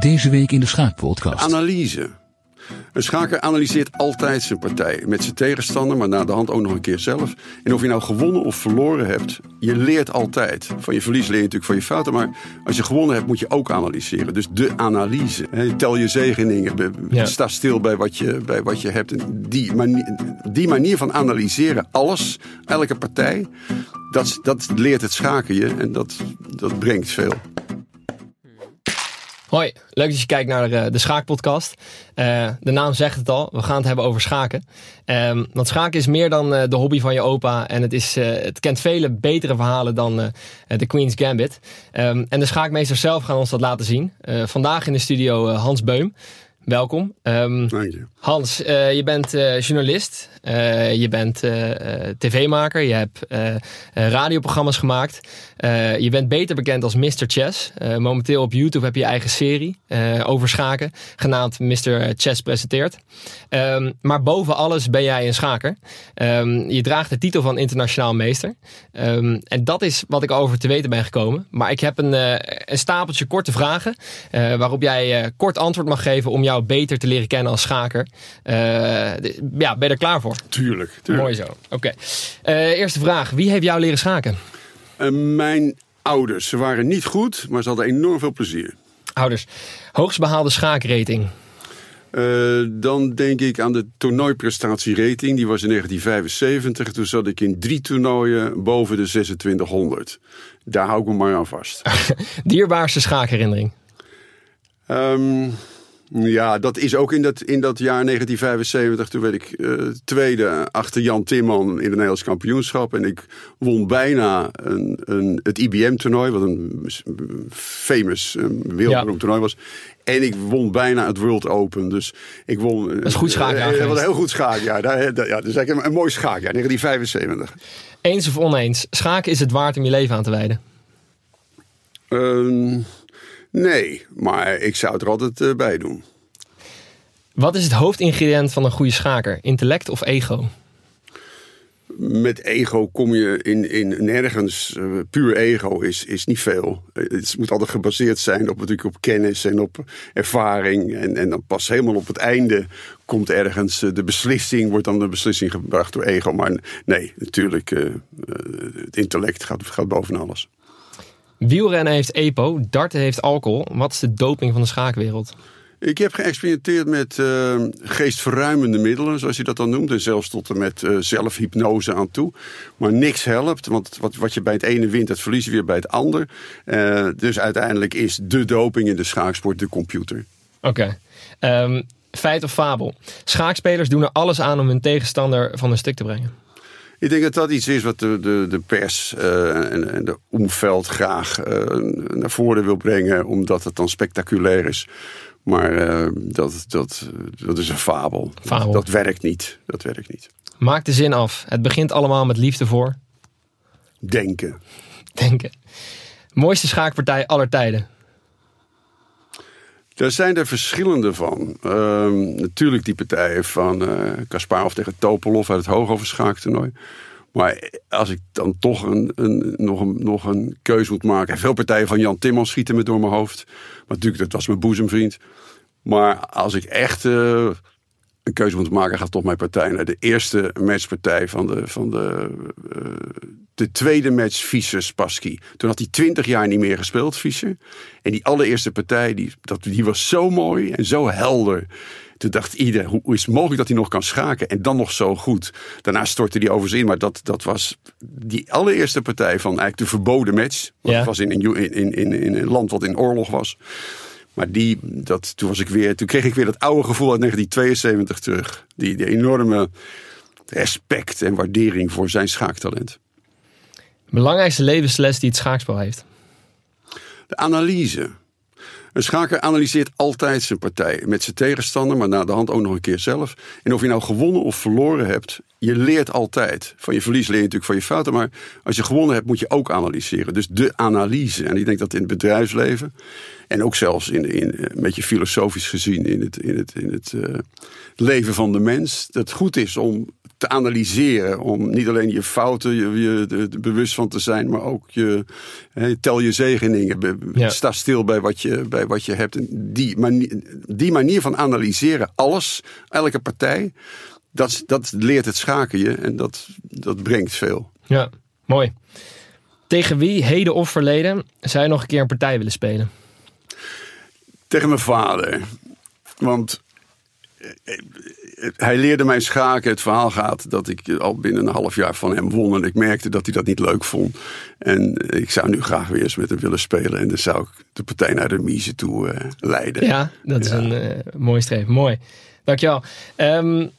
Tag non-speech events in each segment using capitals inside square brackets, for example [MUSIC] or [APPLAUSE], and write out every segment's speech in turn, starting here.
Deze week in de Schaakpodcast. Analyse. Een schaker analyseert altijd zijn partij. Met zijn tegenstander, maar na de hand ook nog een keer zelf. En of je nou gewonnen of verloren hebt, je leert altijd. Van je verlies leer je natuurlijk van je fouten. Maar als je gewonnen hebt, moet je ook analyseren. Dus de analyse. tel je zegeningen. Sta stil bij wat je, bij wat je hebt. Die manier, die manier van analyseren, alles, elke partij. Dat, dat leert het schaken je en dat, dat brengt veel. Hoi, leuk dat je kijkt naar eh, de, Schaakpodcast. Eh, de naam zegt het al, we gaan het hebben over schaken. Ehm, want schaken is meer dan eh, de hobby van je opa en het, is, het kent vele betere verhalen dan de Queen's Gambit. Ehm, en de schaakmeesters zelf gaan ons dat laten zien. vandaag in de studio Hans Beum welkom. Ehm, Hans, eh, je bent eh, journalist, eh, je bent tv-maker, je hebt radioprogramma's gemaakt. je bent beter bekend als Mr. Chess. momenteel op YouTube heb je je eigen serie over schaken, genaamd Mr. Chess Presenteert. Ehm, maar boven alles ben jij een schaker. Ehm, je draagt de titel van internationaal meester. en dat is wat ik over te weten ben gekomen. Maar ik heb een, een stapeltje korte vragen waarop jij kort antwoord mag geven om jouw beter te leren kennen als schaker. Eh, ja, ben je er klaar voor? Tuurlijk. tuurlijk. Mooi zo. Oké. Eh, eerste vraag. Wie heeft jou leren schaken? Eh, mijn ouders. Ze waren niet goed, maar ze hadden enorm veel plezier. Ouders. Hoogst behaalde schaakrating? dan denk ik aan de toernooiprestatierating. Die was in 1975. Toen zat ik in drie toernooien boven de 2600. Daar hou ik me maar aan vast. [LAUGHS] Dierbaarste schaakherinnering? Ehm, ja, dat is ook in dat, in dat jaar 1975. Toen werd ik eh, tweede achter Jan Timman in het Nederlands kampioenschap. En ik won bijna een, een, het IBM-toernooi, wat een famous, eh, wereldberoemd toernooi was. En ik won bijna het World Open. Dus ik won. Dat is eh, goed schaakjaar. Dat was een heel goed schaakjaar. Daar, ja, dus eigenlijk een, een mooi schaakjaar, 1975. Eens of oneens, schaken is het waard om je leven aan te wijden? Ehm, Nee, maar ik zou het er altijd eh, bij doen. Wat is het hoofdingrediënt van een goede schaker? Intellect of ego? Met ego kom je in, in nergens. Eh, puur ego is, is niet veel. Eh, het moet altijd gebaseerd zijn op, natuurlijk op kennis en op ervaring. En, en dan pas helemaal op het einde komt ergens de beslissing, wordt dan de beslissing gebracht door ego. Maar nee, natuurlijk, het intellect gaat, gaat boven alles. Wielrennen heeft EPO, darten heeft alcohol. Wat is de doping van de schaakwereld? Ik heb geëxperimenteerd met eh, geestverruimende middelen, zoals je dat dan noemt. En zelfs tot en met eh, zelfhypnose aan toe. Maar niks helpt, want wat, wat je bij het ene wint, dat verlies je weer bij het ander. Eh, dus uiteindelijk is de doping in de schaaksport de computer. Oké. Ehm, feit of fabel? Schaakspelers doen er alles aan om hun tegenstander van hun stuk te brengen. Ik denk dat dat iets is wat de, de, de pers eh, en, en, de omveld graag eh, naar voren wil brengen, omdat het dan spectaculair is. Maar eh, dat, dat, dat is een fabel. fabel. Dat, werkt niet. dat werkt niet. Maak de zin af. Het begint allemaal met liefde voor. Denken. Denken. Mooiste schaakpartij aller tijden. Daar zijn er verschillende van. Ehm, natuurlijk die partijen van eh, Kasparov tegen Topolov uit het Hoogoverschaaktoernooi. Maar als ik dan toch een, een, nog, een, nog een keus moet maken. Veel partijen van Jan Timmons schieten me door mijn hoofd. Maar natuurlijk, dat was mijn boezemvriend. Maar als ik echt eh, een keuze moet maken, gaat toch mijn partij naar de eerste matchpartij van de, van de, eh, de tweede match Fischer Spassky. Toen had hij twintig jaar niet meer gespeeld, Fischer. En die allereerste partij, die, dat, die was zo mooi en zo helder. Toen dacht ieder, hoe is het mogelijk dat hij nog kan schaken en dan nog zo goed? Daarna stortte hij overigens in, maar dat, dat was die allereerste partij van eigenlijk de verboden match. Dat was in, in, in, in, in een land wat in oorlog was. Maar die, dat, toen, was ik weer, toen kreeg ik weer dat oude gevoel uit 1972 terug. Die, die enorme respect en waardering voor zijn schaaktalent. Belangrijkste levensles die het schaakspel heeft? De analyse. Een schaker analyseert altijd zijn partij. Met zijn tegenstander, maar na de hand ook nog een keer zelf. En of je nou gewonnen of verloren hebt, je leert altijd. Van je verlies leer je natuurlijk van je fouten. Maar als je gewonnen hebt, moet je ook analyseren. Dus de analyse. En ik denk dat in het bedrijfsleven. En ook zelfs in, in, met eh, je filosofisch gezien in het, in het, in het eh, leven van de mens. Dat het goed is om te analyseren. Om niet alleen je fouten je, bewust van te zijn. Maar ook je, tel je zegeningen. Sta stil bij wat je, wat je hebt. Die manier, die manier van analyseren, alles, elke partij, dat, dat leert het schaken je en dat, dat brengt veel. Ja, mooi. Tegen wie, heden of verleden, zou je nog een keer een partij willen spelen? Tegen mijn vader. Want eh, eh, hij leerde mij schaken. Het verhaal gaat dat ik al binnen een half jaar van hem won. En ik merkte dat hij dat niet leuk vond. En ik zou nu graag weer eens met hem willen spelen. En dan zou ik de partij naar de mise toe eh, leiden. Ja, dat is een uh, eh, mooi streep. Mooi. Dankjewel. Um,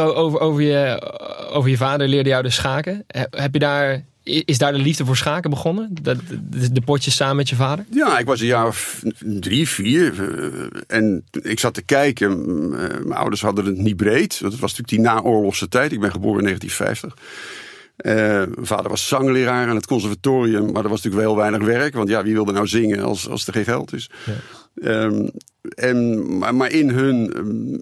over, over, je, over je vader leerde jou de dus schaken. Heb je daar is daar de liefde voor schaken begonnen? De, de, de, potjes samen met je vader? Ja, ik was een jaar of drie, vier. Eh, en ik zat te kijken. Eh, mijn ouders hadden het niet breed. Dat was natuurlijk die naoorlogse tijd. Ik ben geboren in 1950. Eh, mijn vader was zangleraar aan het conservatorium, maar er was natuurlijk wel weinig werk. Want ja, wie wilde nou zingen als, als er geen geld is? Ja. Ehm, en, maar in hun,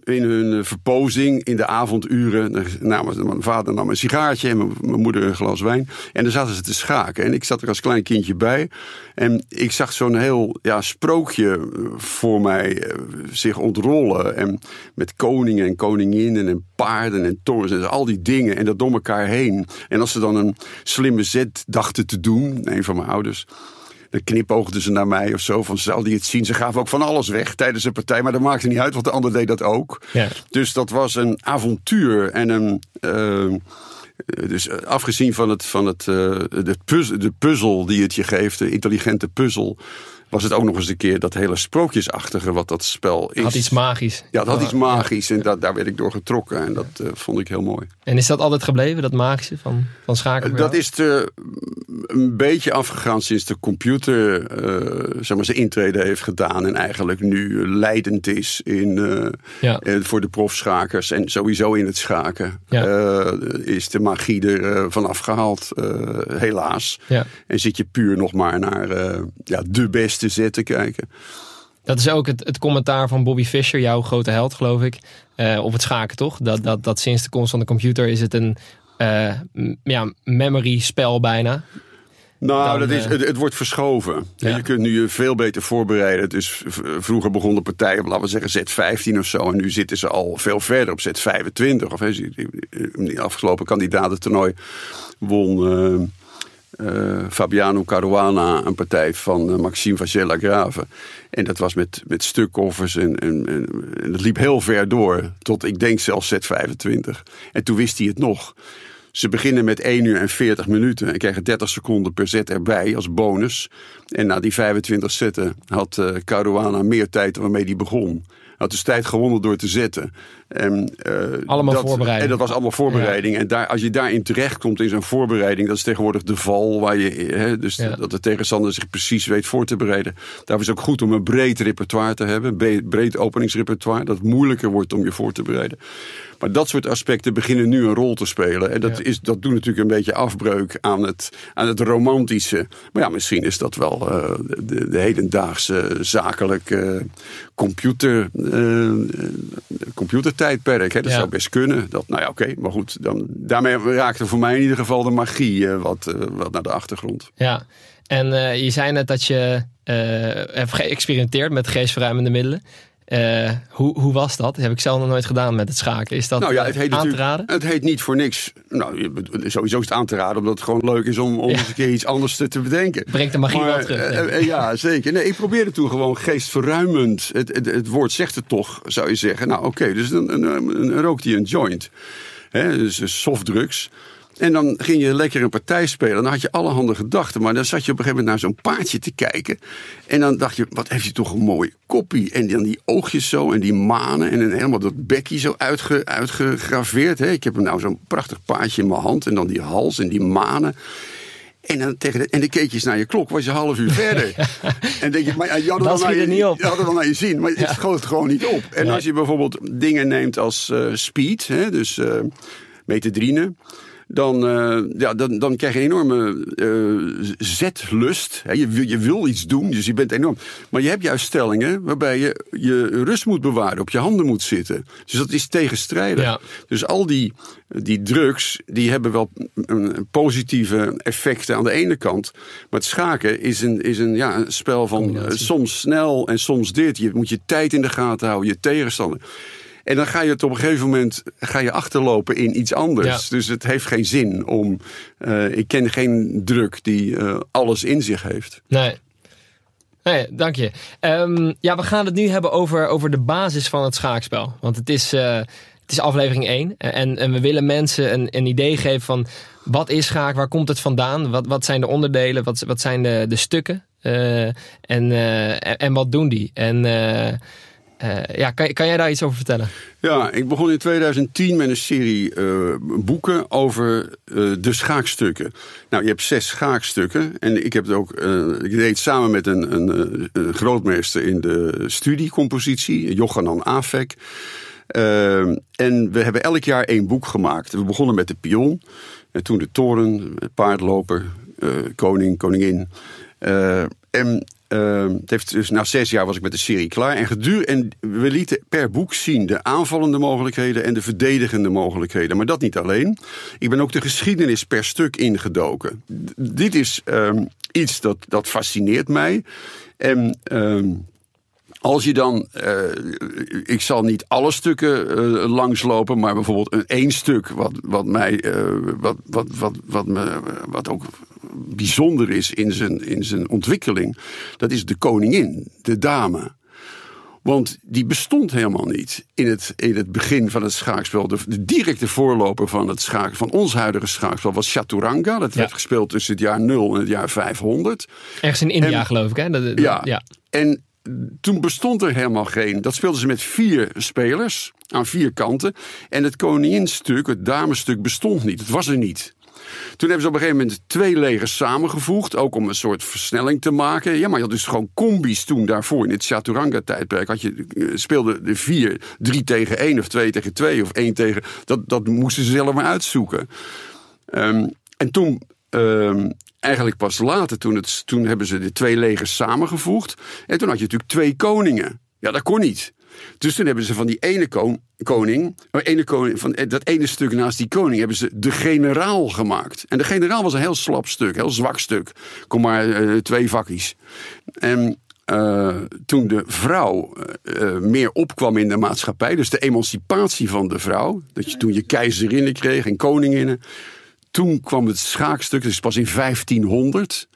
in hun eh, verpozing, in de avonduren, namen, mijn vader nam een sigaartje en mijn, moeder een glas wijn. En dan zaten ze te schaken. En ik zat er als klein kindje bij. En ik zag zo'n heel ja, sprookje eh, voor mij eh, zich ontrollen. En met koningen en koninginnen en paarden en torens en al die dingen. En dat door elkaar heen. En als ze dan een slimme zet dachten te doen, een van mijn ouders dan knipoogden ze naar mij of zo. Van zal die het zien? Ze gaven ook van alles weg tijdens een partij. Maar dat maakte niet uit, want de ander deed dat ook. Ja. Dus dat was een avontuur en een. Eh, dus afgezien van, het, van het, eh, puzzel, de puzzel die het je geeft, de intelligente puzzel, was het ook nog eens een keer dat hele sprookjesachtige wat dat spel is. Had iets magisch. Ja, het had iets magisch en dat, daar werd ik door getrokken en dat eh, vond ik heel mooi. En is dat altijd gebleven, dat magische van, van schakelen? Eh, dat is mm, een beetje afgegaan sinds de computer eh, zeg maar, zijn intrede heeft gedaan en eigenlijk nu leidend is in, voor de profschakers en sowieso in het schaken. is de magie er vanaf gehaald, helaas. En zit je puur nog maar naar ja, de beste te zitten kijken. Dat is ook het, het commentaar van Bobby Fischer, jouw grote held, geloof ik. Eh, op het schaken, toch? Dat, dat, dat sinds de komst van de computer is het een eh, ja, memory-spel bijna. Nou, dat is, eh, het, het wordt verschoven. Je kunt nu je veel beter voorbereiden. Dus vroeger begonnen partijen, laten we zeggen, Z15 of zo. En nu zitten ze al veel verder op Z25. Of in die afgelopen kandidatentoernooi won... Eh, Fabiano Caruana, een partij van eh, Maxime Vazella Grave. En dat was met, met stukoffers en, en, en, dat liep heel ver door, tot ik denk zelfs Z25. En toen wist hij het nog. Ze beginnen met 1 uur en 40 minuten en krijgen 30 seconden per zet erbij als bonus. En na die 25 zetten had uh, Caruana meer tijd waarmee die begon. Het is dus tijd gewonnen door te zetten. En, eh, allemaal dat, voorbereiding. En dat was allemaal voorbereiding. En daar, als je daarin terechtkomt in zo'n voorbereiding, dat is tegenwoordig de val waar je. Hè, dus dat de tegenstander zich precies weet voor te bereiden. daar is ook goed om een breed repertoire te hebben, breed openingsrepertoire, dat moeilijker wordt om je voor te bereiden. Maar dat soort aspecten beginnen nu een rol te spelen. En dat, is, dat doet natuurlijk een beetje afbreuk aan het, aan het romantische. Maar ja, misschien is dat wel eh, de, hedendaagse zakelijke computer, uh, computertijdperk. Hè? Dat zou best kunnen. Dat, nou ja, oké. maar goed, dan, daarmee raakte voor mij in ieder geval de magie eh, wat, wat naar de achtergrond. Ja, en je zei net dat je hebt geëxperimenteerd met geestverruimende middelen. Eh, hoe, hoe was dat? Heb ik zelf nog nooit gedaan met het schaken. Is dat nou het heet aan te raden? Het heet niet voor niks. Nou, sowieso is het aan te raden, omdat het gewoon leuk is om, om eens een keer iets anders te, te bedenken. Brengt de magie maar, wel terug. Eh, eh, ja, zeker. Nee, ik probeerde toen gewoon geestverruimend. Het, het, woord zegt het toch, zou je zeggen. Nou, oké, dus dan, een, een, rookt hij een joint. Hè, dus, dus softdrugs. En dan ging je lekker een partij spelen. en Dan had je allerhande gedachten. Maar dan zat je op een gegeven moment naar zo'n paardje te kijken. En dan dacht je, wat heeft je toch een mooie koppie. En dan die oogjes zo en die manen. En dan helemaal dat bekkie zo uitge, uitgegraveerd. Hè. Ik heb nou zo'n prachtig paardje in mijn hand. En dan die hals en die manen. En dan, tegen de, en de keek je naar je klok, was je half uur verder. [LAUGHS] en denk je, maar je had het, wel, naar je, op. het naar je zien, maar het schoot gewoon niet op. En als je bijvoorbeeld dingen neemt als eh, speed, hè, dus uh, eh, metadrine dan, eh, ja, dan, dan krijg je een enorme eh, zetlust. je, je wil iets doen, dus je bent enorm. Maar je hebt juist stellingen waarbij je je rust moet bewaren, op je handen moet zitten. Dus dat is tegenstrijdig. Dus al die, die drugs, die hebben wel positieve effecten aan de ene kant. Maar het schaken is een, is een, ja, spel van eh, soms snel en soms dit. Je moet je tijd in de gaten houden, je tegenstander. En dan ga je het op een gegeven moment ga je achterlopen in iets anders. Dus het heeft geen zin om. Eh, ik ken geen druk die eh, alles in zich heeft. Nee. Nee, dank je. Ehm, ja, we gaan het nu hebben over, over de basis van het schaakspel. Want het is, eh, het is aflevering 1. En, en we willen mensen een, een idee geven van wat is schaak, waar komt het vandaan? Wat, wat zijn de onderdelen, wat, wat zijn de, de stukken? en, en wat doen die? En eh, ja, kan, kan, jij daar iets over vertellen? Ja, ik begon in 2010 met een serie eh, boeken over eh, de schaakstukken. Nou, je hebt zes schaakstukken. En ik, heb het ook, ik deed samen met een, een, grootmeester in de studiecompositie, Johanan Afek. en we hebben elk jaar één boek gemaakt. We begonnen met de pion, en toen de toren, paardloper, koning, koningin. En ehm, het heeft dus, na nou, zes jaar was ik met de serie klaar. En, geduur, en we lieten per boek zien de aanvallende mogelijkheden en de verdedigende mogelijkheden. Maar dat niet alleen. Ik ben ook de geschiedenis per stuk ingedoken. dit is ehm, iets dat, dat fascineert mij. En. Ehm, als je dan, eh, ik zal niet alle stukken eh, langslopen, maar bijvoorbeeld een één stuk wat, wat mij, eh, wat, wat, wat, wat, me, wat ook bijzonder is in zijn, in zijn ontwikkeling, dat is de koningin, de dame. Want die bestond helemaal niet in het, in het begin van het schaakspel. De, directe voorloper van, het schaak, van ons huidige schaakspel was Chaturanga. Dat werd gespeeld tussen het jaar 0 en het jaar 500. Ergens in India, geloof ik. Hè? Dat, ja. ja. En toen bestond er helemaal geen. Dat speelden ze met vier spelers aan vier kanten. En het koninginstuk, het damesstuk, bestond niet. Het was er niet. Toen hebben ze op een gegeven moment twee legers samengevoegd, ook om een soort versnelling te maken. Ja, maar je had dus gewoon combis toen daarvoor. In het Chaturanga-tijdperk had je, eh, speelde de vier, drie tegen één of twee tegen twee of één tegen... Dat, dat moesten ze zelf maar uitzoeken. Ehm, en toen ehm, eigenlijk pas later, toen, het, toen hebben ze de twee legers samengevoegd. En toen had je natuurlijk twee koningen. Ja, dat kon niet. Dus toen hebben ze van die ene koning, eh, ene koning van eh, dat ene stuk naast die koning, hebben ze de generaal gemaakt. En de generaal was een heel slap stuk, heel zwak stuk. Kom maar eh, twee vakjes. En toen de vrouw meer opkwam in de maatschappij, dus de emancipatie van de vrouw, dat je toen je keizerinnen kreeg en koninginnen, toen kwam het schaakstuk, dus pas in 1500.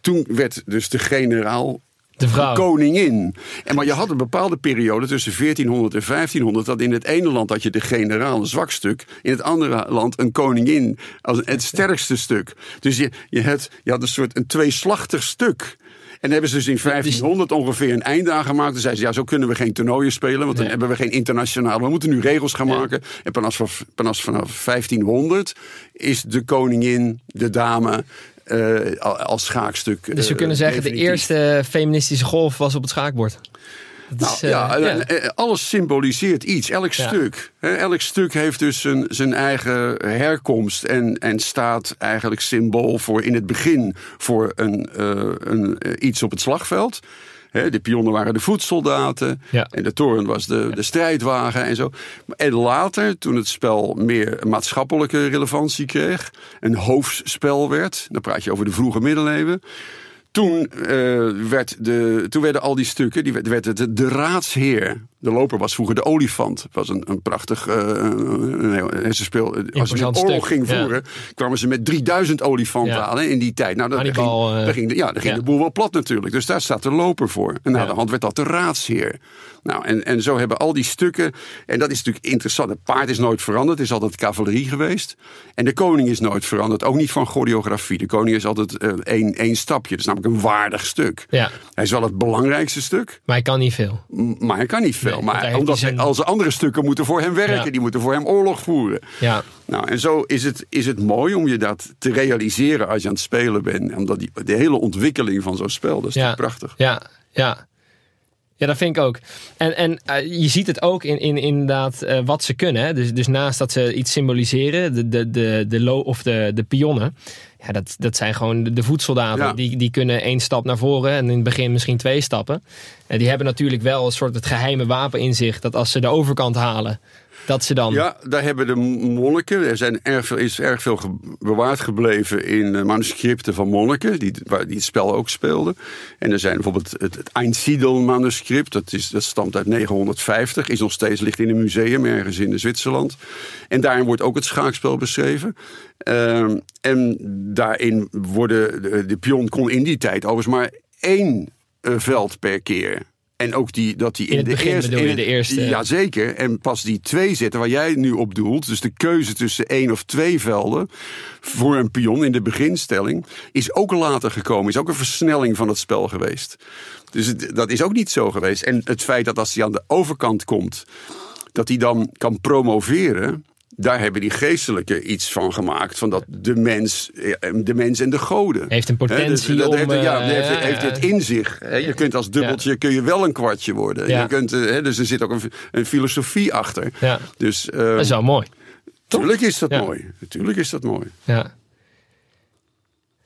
Toen werd dus de generaal de koningin. En, maar je had een bepaalde periode tussen 1400 en 1500 dat in het ene land had je de generaal een zwak stuk, in het andere land een koningin als het sterkste stuk. Dus je, je, had, je had een soort een tweeslachtig stuk. En hebben ze dus in 1500 ongeveer een einde aan gemaakt. Toen zeiden ze, ja, zo kunnen we geen toernooien spelen, want dan hebben we geen internationale. We moeten nu regels gaan maken. En vanaf, vanaf, 1500 is de koningin, de dame, eh, als schaakstuk. Dus we eh, kunnen zeggen, de eerste feministische golf was op het schaakbord. Nou, ja, eh, eh, alles symboliseert iets, elk stuk. Elk stuk heeft dus zijn, zijn eigen herkomst en, en staat eigenlijk symbool voor in het begin voor een, eh, een, iets op het slagveld. de pionnen waren de voedsoldaten. En de toren was de, de strijdwagen en zo. En later, toen het spel meer maatschappelijke relevantie kreeg. Een hoofdspel werd. Dan praat je over de vroege middeleeuwen toen, uh, werd de, toen werden al die stukken, die werd het de raadsheer de loper was vroeger de olifant. was een, een prachtig. Uh, nee, ze speel, als je een oorlog ging voeren, kwamen ze met 3000 olifanten aan in die tijd. Nou, dat eh, ging, de, ja, ging de boel wel plat natuurlijk. Dus daar staat de loper voor. En na de hand werd dat de raadsheer. Nou, en, en zo hebben al die stukken. En dat is natuurlijk interessant. Het paard is nooit veranderd, Het is altijd cavalerie geweest. En de koning is nooit veranderd, ook niet van choreografie. De koning is altijd uh, één, één stapje. Dat is namelijk een waardig stuk. Hij is wel het belangrijkste stuk. Maar hij kan niet veel. maar hij kan niet veel. Maar omdat zijn... andere stukken moeten voor hem werken. Die moeten voor hem oorlog voeren. Ja. Nou, en zo is het, is het mooi om je dat te realiseren als je aan het spelen bent. Omdat die, de hele ontwikkeling van zo'n spel, dat is prachtig. Ja, ja. Ja, dat vind ik ook. En, en eh, je ziet het ook in, in inderdaad uh, wat ze kunnen. Dus, dus naast dat ze iets symboliseren, de, de, de, de low of de, de pionnen, ja, dat, dat zijn gewoon de voedsoldaten. Die, die kunnen één stap naar voren en in het begin misschien twee stappen. En eh, die hebben natuurlijk wel een soort het geheime wapen in zich. Dat als ze de overkant halen, dat ze dan... Ja, daar hebben de monniken... Er zijn veel, is erg veel bewaard gebleven in eh, manuscripten van monniken... Die, waar, die het spel ook speelden. En er zijn bijvoorbeeld het, het Einsiedel-manuscript... Dat, is, dat stamt uit 950, is nog steeds, ligt in een museum ergens in Zwitserland. En daarin wordt ook het schaakspel beschreven. Ehm, en daarin worden... De, de pion kon in die tijd overigens maar één eh, veld per keer en ook die, dat die in, de, eerste, in zeker de eerste. Jazeker. En pas die twee zetten waar jij nu op doelt. Dus de keuze tussen één of twee velden. voor een pion in de beginstelling. is ook later gekomen. Is ook een versnelling van het spel geweest. Dus dat is ook niet zo geweest. En het feit dat als hij aan de overkant komt. dat hij dan kan promoveren daar hebben die geestelijke iets van gemaakt. Van dat de mens, eh, de mens en de goden. Heeft een dus potentie om, ja, eh, heeft, heeft, het in zich. je kunt als dubbeltje kun je wel een kwartje worden. Je kunt, eh, dus er zit ook een, een filosofie achter. Dus, ehm, dat is wel mooi. Tuurlijk is dat mooi. Tuurlijk is dat mooi. Ja.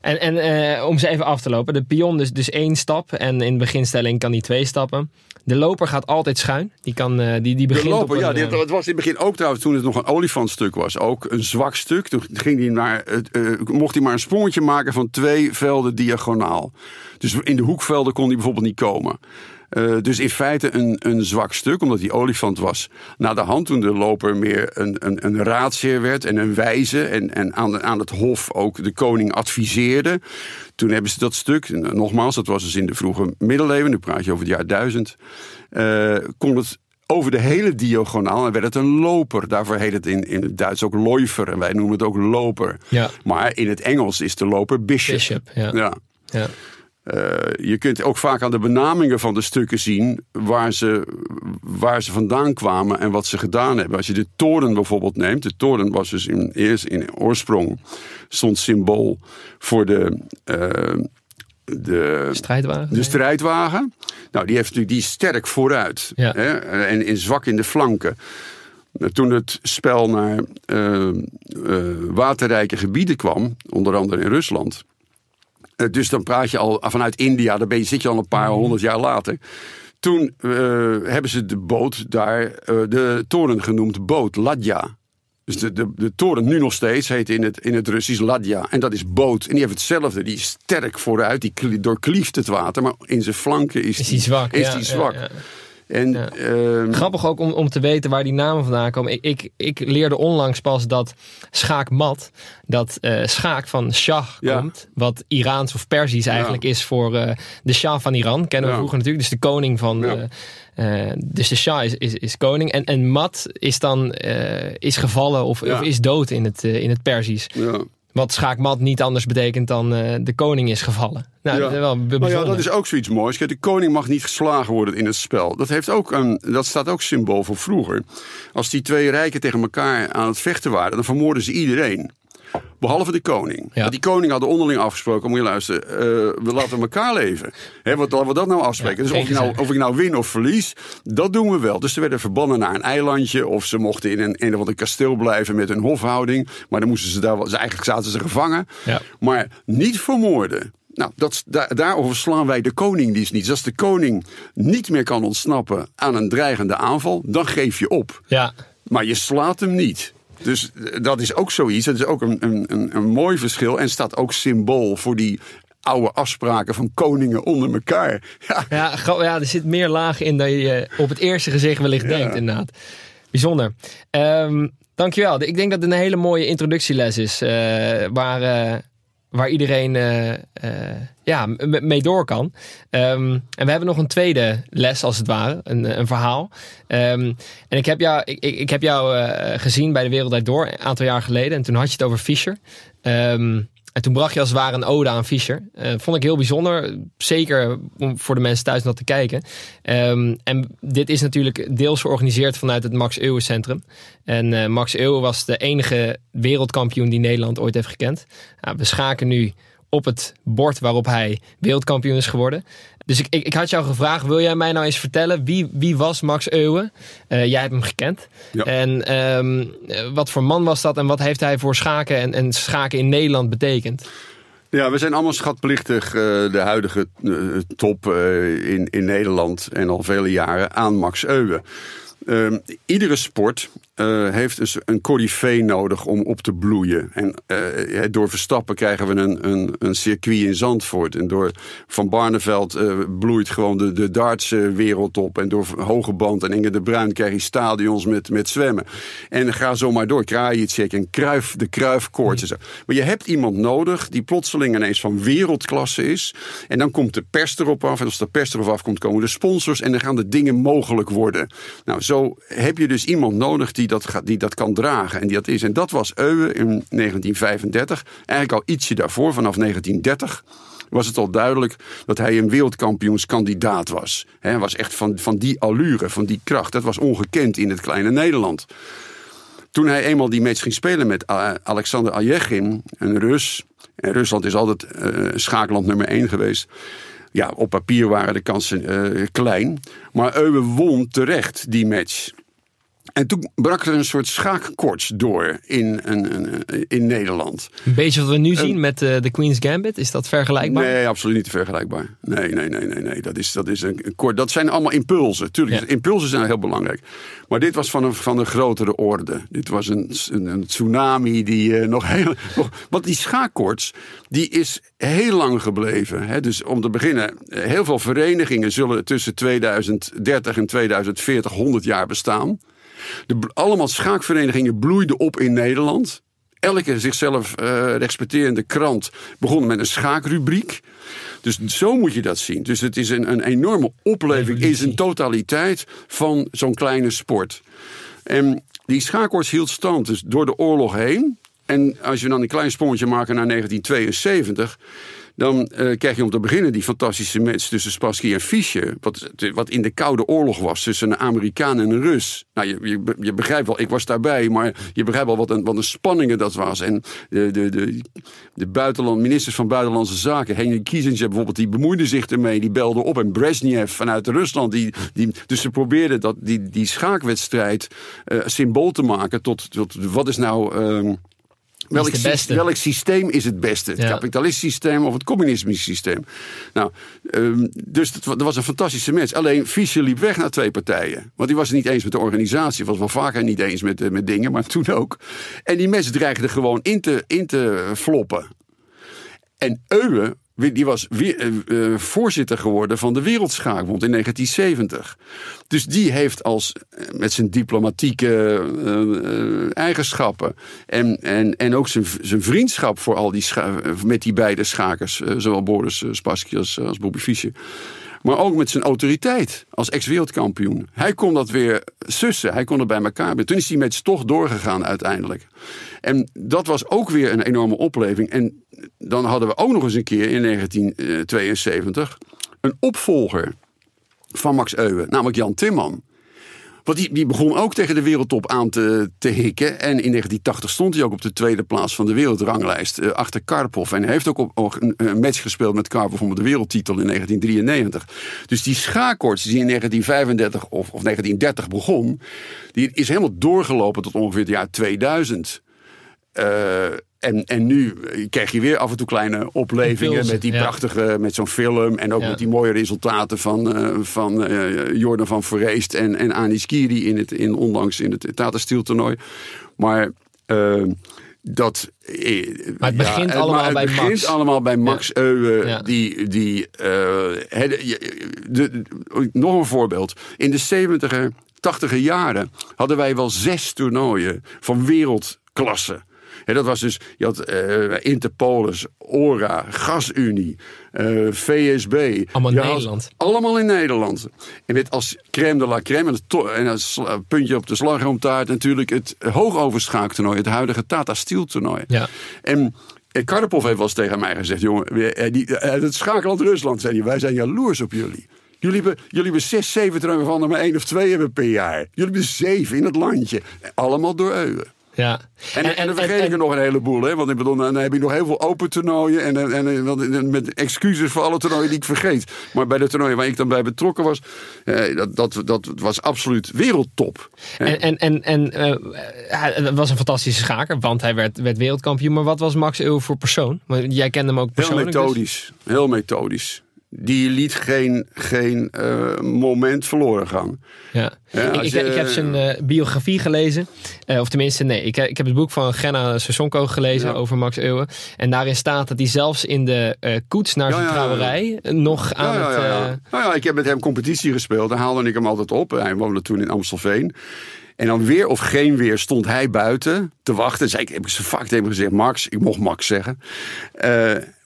En, en om ze even af te lopen. De pion is dus één stap. En in beginstelling kan die twee stappen. De loper gaat altijd schuin. Die, kan, uh, die, die begint de loper, ja. dat eh, was in het begin ook trouwens toen het nog een olifantstuk was. Ook een zwak stuk. Toen ging die naar, eh, mocht hij maar een sprongetje maken van twee velden diagonaal. Dus in de hoekvelden kon hij bijvoorbeeld niet komen. Eh, dus in feite een, een zwak stuk, omdat die olifant was. Na de hand toen de loper meer een, een, een raadsheer werd en een wijze. En, en aan, aan het hof ook de koning adviseerde. Toen hebben ze dat stuk, eh, nogmaals, dat was dus in de vroege middeleeuwen, nu praat je over het jaar 1000. Uh, eh, kon het over de hele diagonaal en werd het een loper. Daarvoor heet het in, in het Duits ook loifer en wij noemen het ook loper. Ja. Maar in het Engels is de loper bishop. bishop ja. ja. ja. Eh, je kunt ook vaak aan de benamingen van de stukken zien waar ze, waar ze vandaan kwamen en wat ze gedaan hebben. Als je de toren bijvoorbeeld neemt, de toren was dus in, eerst in oorsprong stond symbool voor de eh, de strijdwagen. De strijdwagen. Nou, die, heeft natuurlijk, die sterk vooruit hè, en, in zwak in de flanken. Nou, toen het spel naar eh, waterrijke gebieden kwam, onder andere in Rusland, eh, dus dan praat je al vanuit India, dan ben je, zit je al een paar mhm. honderd jaar later. Toen eh, hebben ze de boot daar, eh, de toren genoemd, boot, Ladja. Dus de, de, toren nu nog steeds heet in het, in het Russisch Ladja. En dat is boot. En die heeft hetzelfde. Die is sterk vooruit. Die doorklieft het water. Maar in zijn flanken is, is die, zwak. ja. En, ehm, Grappig ook om, om te weten waar die namen vandaan komen. Ik, ik, ik leerde onlangs pas dat schaakmat, dat uh, schaak van Shah komt. Wat Iraans of Persisch eigenlijk is voor eh, de Shah van Iran. Kennen we vroeger natuurlijk. Dus de koning van... Eh, dus de Shah is, is, is, koning. En, en mat is dan is gevallen of, of is dood in het, in het Persisch. Wat schaakmat niet anders betekent dan eh, de koning is gevallen. Nou, ja. dat, is wel nou ja, dat is ook zoiets moois. De koning mag niet geslagen worden in het spel. Dat, heeft ook een, dat staat ook symbool voor vroeger. Als die twee rijken tegen elkaar aan het vechten waren, dan vermoorden ze iedereen. Behalve de koning. die koning hadden onderling afgesproken, moet je luisteren, eh, we laten elkaar leven. Hè, wat laten we dat nou afspreken? dus of ik nou, of ik nou win of verlies, dat doen we wel. Dus ze werden verbannen naar een eilandje of ze mochten in een, in een, kasteel blijven met hun hofhouding. Maar dan moesten ze daar, ze eigenlijk zaten ze gevangen. Ja. Maar niet vermoorden. Nou, dat, daar, daarover slaan wij de koning die is niet. Dus als de koning niet meer kan ontsnappen aan een dreigende aanval, dan geef je op. Ja. Maar je slaat hem niet. Dus eh, dat is ook zoiets. Dat is ook een, een, een mooi verschil. En staat ook symbool voor die oude afspraken van koningen onder elkaar. [LAUGHS] Ja, ja, ja er zit meer laag in dan je op het eerste gezicht wellicht denkt, inderdaad. Bijzonder. Um, dankjewel. Ik denk dat het een hele mooie introductieles is. Eh, waar. Eh, waar iedereen eh, eh, ja, mee door kan. Ehm, en we hebben nog een tweede les, als het ware, een, eh, een verhaal. Ehm, en ik heb jou, ik, ik heb jou gezien bij de Wereldwijd Door een aantal jaar geleden. En toen had je het over Fischer. Ehm, en toen bracht je als het ware een ode aan Fischer. Uh, vond ik heel bijzonder. Zeker om voor de mensen thuis naar te kijken. Ehm, en dit is natuurlijk deels georganiseerd vanuit het Max Euwe Centrum. En eh, Max Euwe was de enige wereldkampioen die Nederland ooit heeft gekend. Nou, we schaken nu op het bord waarop hij wereldkampioen is geworden. Dus ik, ik, had jou gevraagd, wil jij mij nou eens vertellen wie, wie was Max Euwe? Uh, eh, jij hebt hem gekend. En ehm, wat voor man was dat en wat heeft hij voor schaken en, en schaken in Nederland betekend? Ja, we zijn allemaal schatplichtig eh, de huidige eh, top in, in Nederland en al vele jaren aan Max Euwe. Ehm, iedere sport eh, heeft dus een coryfee nodig om op te bloeien. En eh, eh, door Verstappen krijgen we een, een, een, circuit in Zandvoort. En door Van Barneveld bloeit gewoon de, de wereld op. En door Hogeband en Inge de Bruin krijg je stadions met, met zwemmen. En ga zo maar door. zeker en Kruif, de Kruifkoorts. Maar je hebt iemand nodig die plotseling ineens van wereldklasse is. En dan komt de pers erop af. En als de pers erop afkomt, komen de sponsors. En dan gaan de dingen mogelijk worden. Nou, zo heb je dus iemand nodig die dat, die dat kan dragen en die dat is. En dat was Euwe in 1935. Eigenlijk al ietsje daarvoor, vanaf 1930 was het al duidelijk dat hij een wereldkampioenskandidaat was. Hij was echt van, van die allure, van die kracht. Dat was ongekend in het kleine Nederland. Toen hij eenmaal die match ging spelen met Alexander Ayegin, een Rus. En Rusland is altijd eh, schaakland nummer 1 geweest ja, op papier waren de kansen eh, klein. Maar Euwe won terecht die match. En toen brak er een soort schaakkoorts door in, een, een, in Nederland. Een beetje wat we nu zien met eh, de Queen's Gambit. Is dat vergelijkbaar? Nee, absoluut niet vergelijkbaar. Nee, nee, nee, nee. nee. Dat, is, dat, is een, kort. dat zijn allemaal impulsen. Tuurlijk, dus impulsen zijn heel belangrijk. Maar dit was van een, van een grotere orde. Dit was een, een, een tsunami die eh, nog heel... Nog, want die schaakkoorts, die is heel lang gebleven. Hè? Dus om te beginnen, eh, heel veel verenigingen zullen tussen 2030 en 2040 100 jaar bestaan. De, allemaal schaakverenigingen bloeiden op in Nederland. Elke zichzelf eh, respecterende krant begon met een schaakrubriek. Dus zo moet je dat zien. Dus het is een, een enorme opleving in zijn totaliteit van zo'n kleine sport. En die schaakkoorts hield stand dus door de oorlog heen. En als je dan een klein sprongetje maakt naar 1972. Dan uh, krijg je om te beginnen die fantastische match tussen Spassky en Fische, Wat, wat in de Koude Oorlog was tussen een Amerikaan en een Rus. Nou, je, je, begrijpt wel, ik was daarbij, maar je begrijpt wel wat een, wat een spanningen dat was. En de, de, de, buitenland, ministers van Buitenlandse Zaken, Henry Kissinger bijvoorbeeld, die bemoeide zich ermee. Die belde op. En Brezhnev vanuit Rusland. Die, die, dus ze probeerden dat, die, die schaakwedstrijd eh, symbool te maken tot, wat is nou. Ehm, welk, welk, systeem is het beste? Het ja. kapitalistisch systeem of het communistisch systeem? Nou, ehm, dus dat, was een fantastische mens. Alleen Fischer liep weg naar twee partijen. Want die was het niet eens met de organisatie. Was wel vaker niet eens met, eh, met dingen, maar [LAUGHS] toen ook. En die mensen dreigden gewoon in te, in te floppen. En Euwe die was weer, eh, eh, voorzitter geworden van de Wereldschaakbond in 1970. Dus die heeft als, eh, met zijn diplomatieke eigenschappen en, en, en ook zijn, zijn vriendschap voor al die scha- met die beide schakers, zowel Boris Spassky als, als Bobby Fischer maar ook met zijn autoriteit als ex-wereldkampioen. Hij kon dat weer sussen. Hij kon het bij elkaar brengen. Toen is hij met Stoch doorgegaan uiteindelijk. En dat was ook weer een enorme opleving. En dan hadden we ook nog eens een keer in 1972 eh, een opvolger van Max Euwe, namelijk Jan Timman. Want die, begon ook tegen de wereldtop aan te, te hikken. En in 1980 stond hij ook op de tweede plaats van de wereldranglijst eh, achter Karpov. En hij heeft ook een, match gespeeld met Karpov om de wereldtitel in 1993. Dus die schaakkoorts die in 1935 of, of 1930 begon, die is helemaal doorgelopen tot ongeveer het jaar 2000. Uh, eh, en, en nu krijg je weer af en toe kleine oplevingen met die prachtige, met zo'n film. En ook met die mooie resultaten van, eh, van uh, Jordan van Verreest en, en Anis Kiri in het, in, onlangs in het Tata Steel toernooi. Maar eh, dat... Maar het begint, allemaal, bij begint Max. allemaal bij Max Euwe. Die, die, de, nog een voorbeeld. In de 70 80 80er jaren hadden wij wel zes toernooien van wereldklasse. En dat was dus, je had eh, Interpolis, ORA, Gasunie, eh, VSB. Allemaal in Nederland. Allemaal in Nederland. En dit als crème de la crème, en, en puntje op de slagroomtaart natuurlijk, het hoogoverschaaktoernooi, het huidige Tata Steel toernooi. Ja. En en eh, Karpov heeft wel eens tegen mij gezegd: jongen, die, het schakeland Rusland, zei hij, wij zijn jaloers op jullie. Jullie hebben, jullie hebben zes, zeven van er maar één of twee hebben per jaar. Jullie hebben zeven in het landje. Allemaal door Euwen. Ja. En, en, dan vergeet ik er nog een heleboel. Hè? Want ik bedoel, dan heb je nog heel veel open toernooien. En, en, met excuses voor alle toernooien die ik vergeet. Maar bij de toernooien waar ik dan bij betrokken was. Eh, dat, dat, dat was absoluut wereldtop. En, eh. en, en, en eh, hij was een fantastische schaker. Want hij werd, werd wereldkampioen. Maar wat was Max Eeuw voor persoon? Want jij kende hem ook persoonlijk. Heel dus- methodisch. Heel methodisch die liet geen, geen eh, moment verloren gaan. Ja. ik, ik, heb zijn eh, biografie gelezen. Eh, of tenminste, nee. Ik, ik, heb het boek van Genna Sosonko gelezen over Max Euwe. En daarin staat dat hij zelfs in de koets naar zijn trouwerij nog aan het... Nou ja, ik heb met hem competitie gespeeld. Daar haalde ik hem altijd op. Hij woonde toen in Amstelveen. En dan weer of geen weer stond hij buiten te wachten. Zei ik, heb ik zijn vak tegen gezegd. Max, ik mocht Max zeggen.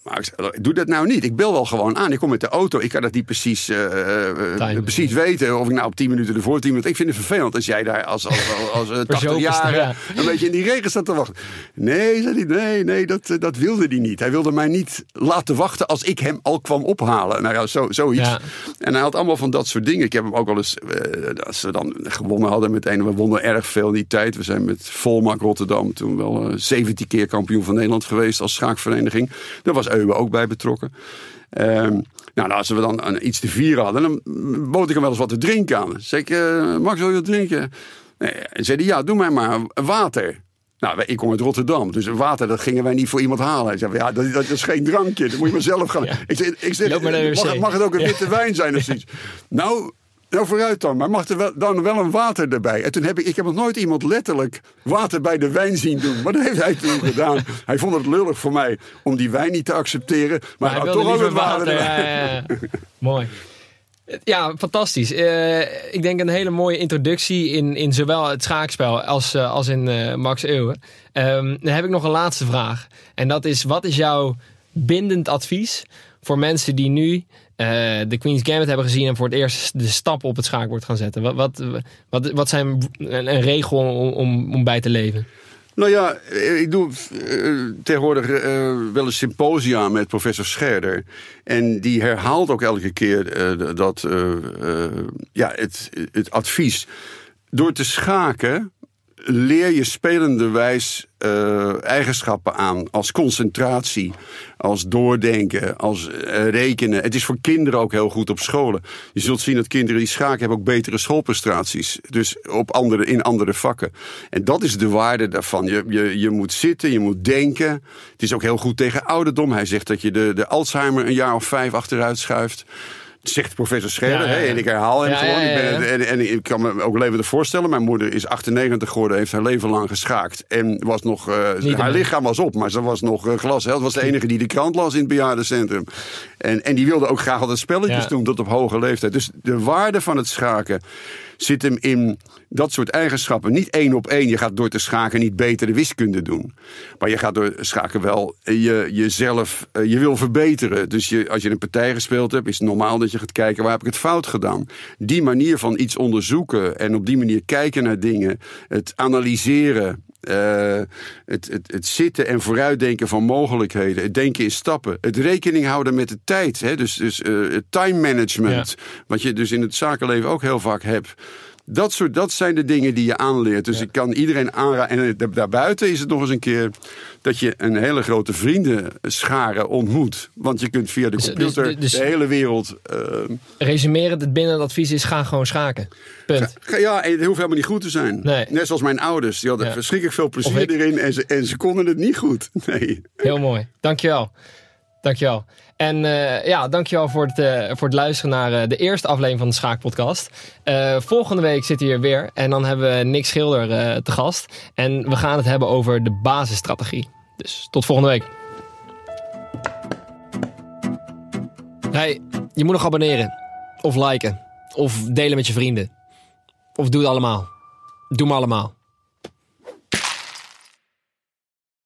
Maar ik doe dat nou niet. Ik bel wel gewoon aan. Ik kom met de auto. Ik kan dat niet precies, eh, eh, precies weten. Of ik nou op 10 minuten ervoor, 10 minuten. Ik vind het vervelend als jij daar als, als, als, 80 eh, [LAUGHS] jaar een beetje in die regen staat te wachten. Nee, zei hij, nee, nee, dat, dat wilde hij niet. Hij wilde mij niet laten wachten als ik hem al kwam ophalen. Nou ja, zo, zoiets. En hij had allemaal van dat soort dingen. Ik heb hem ook wel eens, als we dan gewonnen hadden meteen. We wonnen erg veel in die tijd. We zijn met Volmak Rotterdam toen wel uh, 17 keer kampioen van Nederland geweest als schaakvereniging. Dat was Euwe ook bij betrokken. Um, nou, als we dan een, iets te vieren hadden, dan bood ik hem wel eens wat te drinken aan. Zeg ik, uh, eh, Max, wil je wat drinken? Nee, en zei hij, ja, doe mij maar water. Nou, ik kom uit Rotterdam, dus water dat gingen wij niet voor iemand halen. Hij zei, ja, dat, dat is geen drankje, dat moet je maar zelf gaan. Ik zeg, ik zeg mag, mag, het ook een witte wijn zijn of zoiets? [LAUGHS] Nou, nou, vooruit dan. Maar mag er wel, dan wel een water erbij? En toen heb ik, ik heb nog nooit iemand letterlijk water bij de wijn zien doen. Maar dat heeft hij toen gedaan. Hij vond het lullig voor mij om die wijn niet te accepteren. Maar, hij had toch ook het water, erbij. [LAUGHS] Mooi. Ja, fantastisch. Eh, ik denk een hele mooie introductie in, in zowel het schaakspel als, eh, als in eh, Max Eeuwen. Ehm, dan heb ik nog een laatste vraag. En dat is, wat is jouw bindend advies voor mensen die nu eh, de Queen's Gambit hebben gezien en voor het eerst de stap op het schaakbord gaan zetten? Wat, wat, wat, zijn een, regel om, om, bij te leven? Nou ja, ik doe eh, tegenwoordig eh, wel een symposia met professor Scherder. En die herhaalt ook elke keer dat ja, het, het advies. Door te schaken leer je spelenderwijs uh, eh, eigenschappen aan. Als concentratie, als doordenken, als eh, rekenen. Het is voor kinderen ook heel goed op scholen. Je zult zien dat kinderen die schaken hebben ook betere schoolprestaties. Dus op andere, in andere vakken. En dat is de waarde daarvan. Je, je, je moet zitten, je moet denken. Het is ook heel goed tegen ouderdom. Hij zegt dat je de, de Alzheimer een jaar of vijf achteruit schuift zegt professor Scherder. Ja, en ik herhaal hem gewoon. Ik ben en, en, ik kan me ook levendig voorstellen. Mijn moeder is 98 geworden, heeft haar leven lang geschaakt. En was nog, eh, haar lichaam was op, maar ze was nog uh, eh, glashelder. was de enige die de krant las in het bejaardencentrum. En, en die wilde ook graag altijd spelletjes doen tot op hoge leeftijd. Dus de waarde van het schaken zit hem in dat soort eigenschappen. Niet één op één. Je gaat door te schaken niet betere wiskunde doen. Maar je gaat door schaken wel je, jezelf, eh, je wil verbeteren. Dus je, als je een partij gespeeld hebt, is het normaal dat je gaat kijken waar heb ik het fout gedaan. Die manier van iets onderzoeken en op die manier kijken naar dingen, het analyseren eh, het, het, het, zitten en vooruitdenken van mogelijkheden. Het denken in stappen. Het rekening houden met de tijd. Hè? Dus, dus eh, time management. Wat je dus in het zakenleven ook heel vaak hebt. Dat, soort, dat zijn de dingen die je aanleert. Dus ik kan iedereen aanraden. En daarbuiten is het nog eens een keer dat je een hele grote vriendenscharen ontmoet. Want je kunt via de dus, dus computer dus- de hele wereld. Uh, Resumerend, het binnen het advies is: ga gewoon schaken. Punt. ja, het hoeft helemaal niet goed te zijn. Nee. Net zoals mijn ouders. Die hadden ja. verschrikkelijk veel plezier erin en ze, en ze konden het niet goed. [LAUGHS] Nee. Heel mooi. Dankjewel. Dankjewel. En eh, ja, dankjewel voor het, eh, voor het luisteren naar eh, de eerste aflevering van de Schaakpodcast. volgende week zit hij hier weer en dan hebben we Nick Schilder te gast. En we gaan het hebben over de basisstrategie. Dus tot volgende week. Hey, je moet nog abonneren. Of liken. Of delen met je vrienden. Of doe het allemaal. Doe me allemaal.